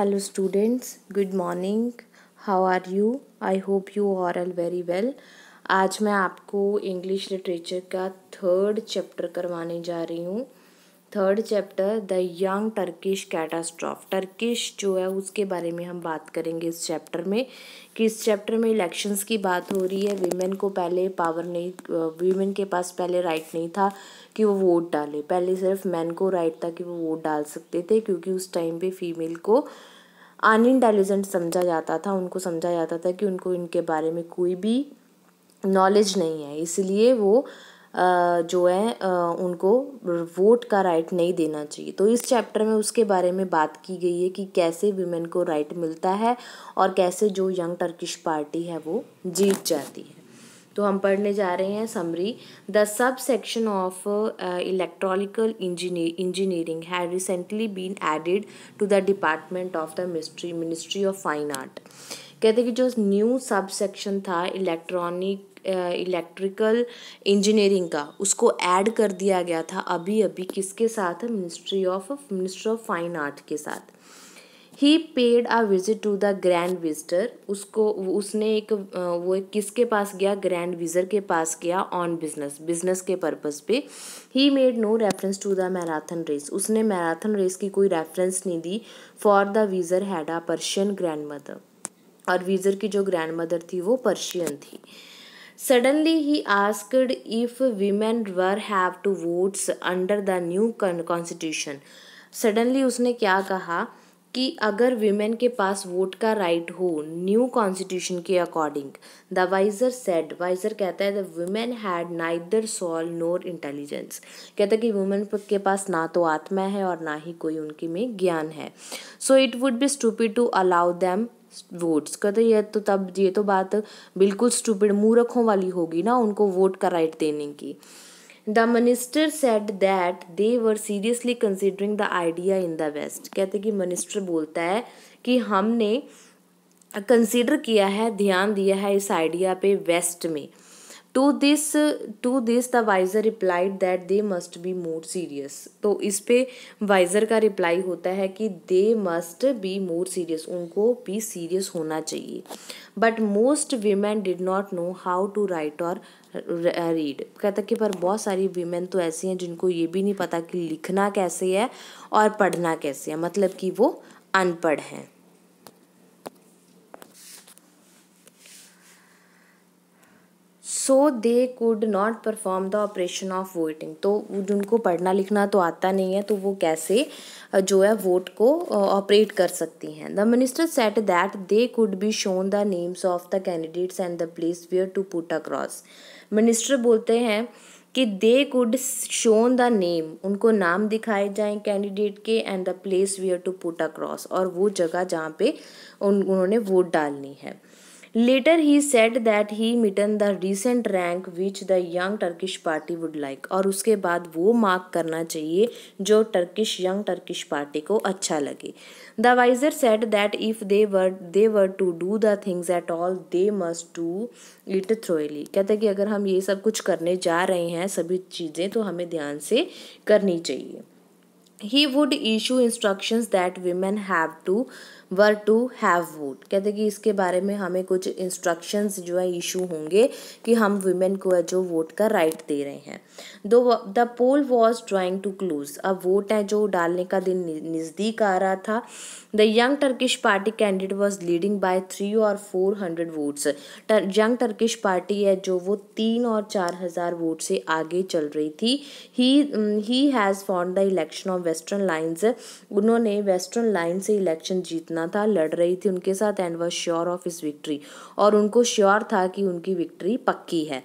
Hello students good morning how are you I hope you are all very well आज मैं आपको English literature का third chapter करवाने जा रही हूँ third chapter the young Turkish catastrophe Turkish जो है उसके बारे में हम बात करेंगे इस चैप्टर में कि इस चैप्टर में इलेक्शंस की बात हो रही है वीमेन को पहले पावर नहीं वीमेन के पास पहले राइट नहीं था कि वो वोट डाले पहले सिर्फ मैन को राइट था कि वो वोट डाल सकते थे क्योंकि उस टाइम पे फीमेल को अन इंटेलिजेंट समझा जाता था उनको समझा जाता था कि उनको इनके बारे में कोई भी नॉलेज नहीं है इसलिए वो जो है उनको वोट का राइट नहीं देना चाहिए तो इस चैप्टर में उसके बारे में बात की गई है कि कैसे वीमेन को राइट मिलता है और कैसे जो यंग टर्किश पार्टी है वो जीत जाती है तो हम पढ़ने जा रहे हैं summary the sub section of electronical engineer engineering है recently been added to the department of the ministry ministry of fine art कहते हैं कि जो न्यू सब सेक्शन था इलेक्ट्रॉनिक इलेक्ट्रिकल इंजीनियरिंग का उसको ऐड कर दिया गया था अभी अभी किसके साथ ministry of ministry of fine art के साथ ही paid a visit to the grand visitor उसको उसने एक वो एक किसके पास गया ग्रैंड विजर के पास गया ऑन बिजनेस बिजनेस के पर्पस पे ही made no reference to the marathon race उसने मैराथन रेस की कोई रेफरेंस नहीं दी for the vizier had a Persian grandmother और विजर की जो ग्रैंड मदर थी वो पर्शियन थी Suddenly he asked if women were have to votes under the new constitution. Suddenly उसने क्या कहा कि अगर वीमेन के पास वोट का राइट हो न्यू कॉन्स्टिट्यूशन के according the vizier said vizier कहता है the women had neither soul nor intelligence कहता है कि वुमेन के पास ना तो आत्मा है और ना ही कोई उनके में ज्ञान है so it would be stupid to allow them votes तो ये तो तब ये तो बात बिल्कुल स्टूपिड मूर्खों वाली होगी ना उनको वोट का राइट देने की the minister said that they were seriously considering the idea in the west कहते कि मिनिस्टर बोलता है कि हमने कंसिडर किया है ध्यान दिया है इस आइडिया पे वेस्ट में to this to this the vizier replied that they must be more serious तो इस पे वाइजर का रिप्लाई होता है कि they must be more serious उनको भी सीरियस होना चाहिए but most women did not know how to write और रीड कहता कि पर बहुत सारी वीमेन तो ऐसी हैं जिनको ये भी नहीं पता कि लिखना कैसे है और पढ़ना कैसे है मतलब कि वो अनपढ़ हैं so they could not perform the operation of voting तो उनको पढ़ना लिखना तो आता नहीं है तो वो कैसे जो है वोट को ऑपरेट कर सकती हैं the minister said that they could be shown the names of the candidates and the place where to put a cross minister बोलते हैं कि they could shown the name उनको नाम दिखाए जाएं कैंडिडेट के and the place where to put a cross और वो जगह जहाँ पे उन उन्होंने वोट डालनी है later he said that he written the recent rank which the young Turkish party would like और उसके बाद वो मार्क करना चाहिए जो टर्किश यंग टर्किश पार्टी को अच्छा लगे the vizier said that if they were they were to do the things at all they must do it thoroughly कहते हैं कि अगर हम ये सब कुछ करने जा रहे हैं सभी चीज़ें तो हमें ध्यान से करनी चाहिए he would issue instructions that women have to were to have vote कहते हैं कि इसके बारे में हमें कुछ इंस्ट्रक्शंस जो है इशू होंगे कि हम वुमेन को जो वोट का राइट दे रहे हैं though the poll was drawing to close अब वोट है जो डालने का दिन नज़दीक आ रहा था the young Turkish party candidate was leading by three और four hundred votes young Turkish party है जो वो तीन और चार हज़ार वोट से आगे चल रही थी he has found the election of western lines उन्होंने वेस्टर्न लाइन से इलेक्शन जीतना जीतना था लड़ रही थी उनके साथ and was sure of his victory और उनको श्योर था कि उनकी विक्ट्री पक्की है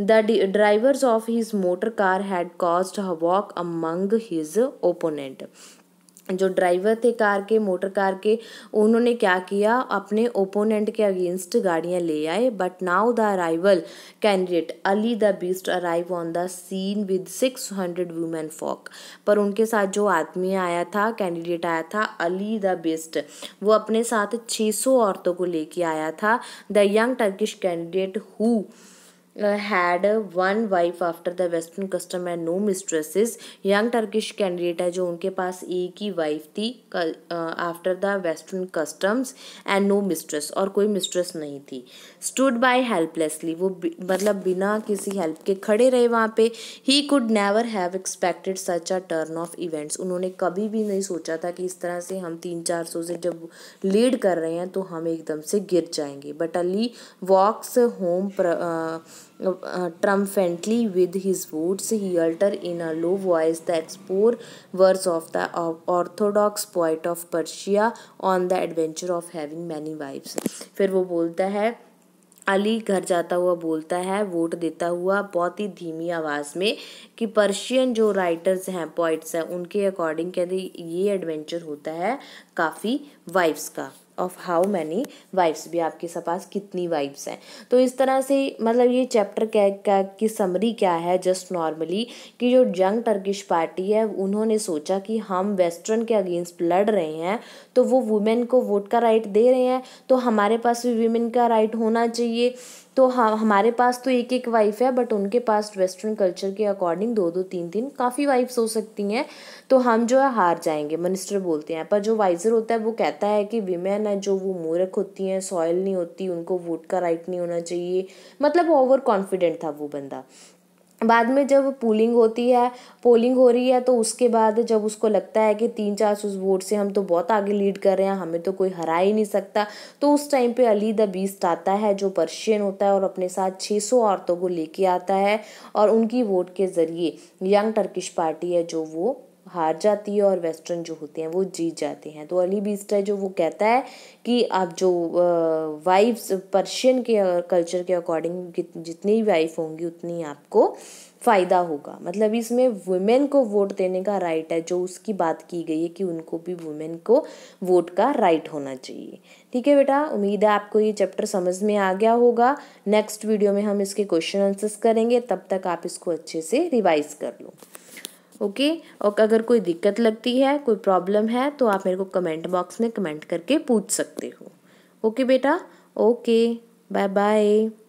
the drivers of his motor car had cost walk among his opponent जो ड्राइवर थे कार के मोटर कार के उन्होंने क्या किया अपने ओपोनेंट के अगेंस्ट गाड़ियां ले आए but now the arrival candidate Ali the beast arrive on the scene with six hundred women folk पर उनके साथ जो आदमी आया था कैंडिडेट आया था अली द बेस्ट वो अपने साथ 600 औरतों को लेके आया था the young Turkish candidate who had one wife after the western custom and no mistresses young Turkish candidate है जो उनके पास एक ही वाइफ थी after the western customs and no mistress और कोई मिस्ट्रेस नहीं थी स्टूड बाय हेल्पलेसली वो मतलब बिना किसी हेल्प के खड़े रहे वहाँ पे he could never have expected such a turn of events उन्होंने कभी भी नहीं सोचा था कि इस तरह से हम तीन चार सौ से जब लीड कर रहे हैं तो हम एकदम से गिर जाएंगे but Ali walks home uh, triumphantly with his words, he uttered in a low voice the export verse of the orthodox poet of Persia on the adventure of having many wives. फिर वो बोलता है अली घर जाता हुआ बोलता है vote देता हुआ बहुत ही धीमी आवाज़ में कि पर्शियन जो राइटर्स हैं पोइट्स हैं उनके अकॉर्डिंग कहते ये एडवेंचर होता है काफ़ी वाइफ्स का ऑफ हाउ मैनी वाइफ्स भी आपके पास कितनी वाइफ्स हैं तो इस तरह से मतलब ये चैप्टर क्या क्या की समरी क्या है जस्ट नॉर्मली कि जो जंग टर्किश पार्टी है उन्होंने सोचा कि हम वेस्टर्न के अगेंस्ट लड़ रहे हैं तो वो वुमेन को वोट का राइट दे रहे हैं तो हमारे पास भी वुमेन का राइट होना चाहिए तो हाँ हमारे पास तो एक एक वाइफ है बट उनके पास वेस्टर्न कल्चर के अकॉर्डिंग दो दो तीन तीन काफ़ी वाइफ्स हो सकती हैं तो हम जो है हार जाएंगे मिनिस्टर बोलते हैं पर जो वाइजर होता है वो कहता है कि विमेन है जो वो मूर्ख होती हैं सॉयल नहीं होती उनको वोट का राइट नहीं होना चाहिए मतलब ओवर कॉन्फिडेंट था वो बंदा बाद में जब पोलिंग होती है पोलिंग हो रही है तो उसके बाद जब उसको लगता है कि तीन चार सौ वोट से हम तो बहुत आगे लीड कर रहे हैं हमें तो कोई हरा ही नहीं सकता तो उस टाइम पे अली द बीस्ट आता है जो पर्शियन होता है और अपने साथ 600 औरतों को लेके आता है और उनकी वोट के ज़रिए यंग टर्किश पार्टी है जो वो हार जाती है और वेस्टर्न जो होते हैं वो जीत जाते हैं तो अली बीस्ट है जो वो कहता है कि आप जो वाइफ्स पर्शियन के कल्चर के अकॉर्डिंग जितनी वाइफ होंगी उतनी आपको फ़ायदा होगा मतलब इसमें वुमेन को वोट देने का राइट है जो उसकी बात की गई है कि उनको भी वुमेन को वोट का राइट होना चाहिए ठीक है बेटा उम्मीद है आपको ये चैप्टर समझ में आ गया होगा नेक्स्ट वीडियो में हम इसके क्वेश्चन आंसर्स करेंगे तब तक आप इसको अच्छे से रिवाइज कर लो ओके और अगर कोई दिक्कत लगती है कोई प्रॉब्लम है तो आप मेरे को कमेंट बॉक्स में कमेंट करके पूछ सकते हो ओके बेटा ओके बाय बाय